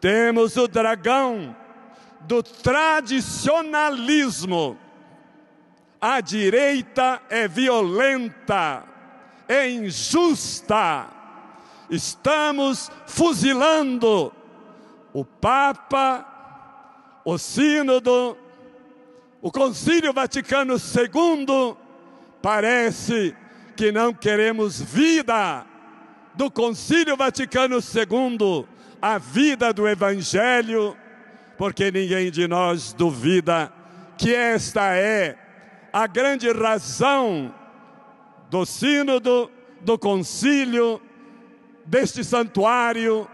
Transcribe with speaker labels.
Speaker 1: Temos o dragão do tradicionalismo. A direita é violenta, é injusta. Estamos fuzilando o Papa, o Sínodo, o Concílio Vaticano II. Parece que não queremos vida do Concílio Vaticano II a vida do Evangelho, porque ninguém de nós duvida que esta é a grande razão do Sínodo, do Concílio, deste santuário.